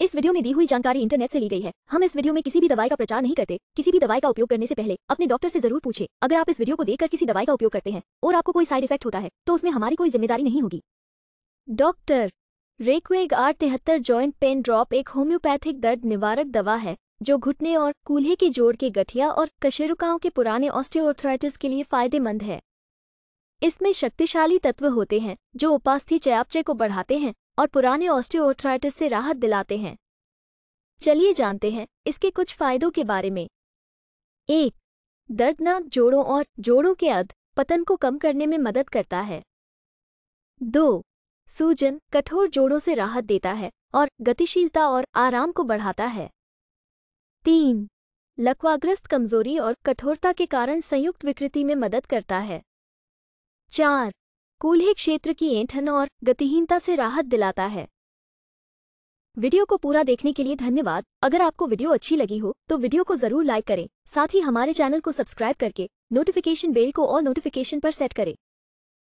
इस वीडियो में दी हुई जानकारी इंटरनेट से ली गई है हम इस वीडियो में किसी भी दवाई का प्रचार नहीं करते किसी भी दवाई का उपयोग करने से पहले अपने डॉक्टर से जरूर पूछे अगर आप इस वीडियो को देखकर किसी दवाई का उपयोग करते हैं और आपको कोई साइड इफेक्ट होता है तो उसमें हमारी कोई जिम्मेदारी नहीं होगी डॉक्टर रेकवेग आर तिहत्तर ज्वाइंट पेन ड्रॉप एक होम्योपैथिक दर्द निवारक दवा है जो घुटने और कूल्हे के जोड़ के गठिया और कशेरुकाओं के पुराने ऑस्टियोथराइटिस के लिए फायदेमंद है इसमें शक्तिशाली तत्व होते हैं जो उपास्थि चयापचय को बढ़ाते हैं और पुराने ऑस्टियोआर्थराइटिस से राहत दिलाते हैं चलिए जानते हैं इसके कुछ फायदों के बारे में एक दर्दनाक जोड़ों और जोड़ों के अध पतन को कम करने में मदद करता है दो सूजन कठोर जोड़ों से राहत देता है और गतिशीलता और आराम को बढ़ाता है तीन लकवाग्रस्त कमजोरी और कठोरता के कारण संयुक्त विकृति में मदद करता है चार कूल्हे क्षेत्र की ऐंठन और गतिहीनता से राहत दिलाता है वीडियो को पूरा देखने के लिए धन्यवाद अगर आपको वीडियो अच्छी लगी हो तो वीडियो को जरूर लाइक करें साथ ही हमारे चैनल को सब्सक्राइब करके नोटिफिकेशन बेल को और नोटिफिकेशन पर सेट करें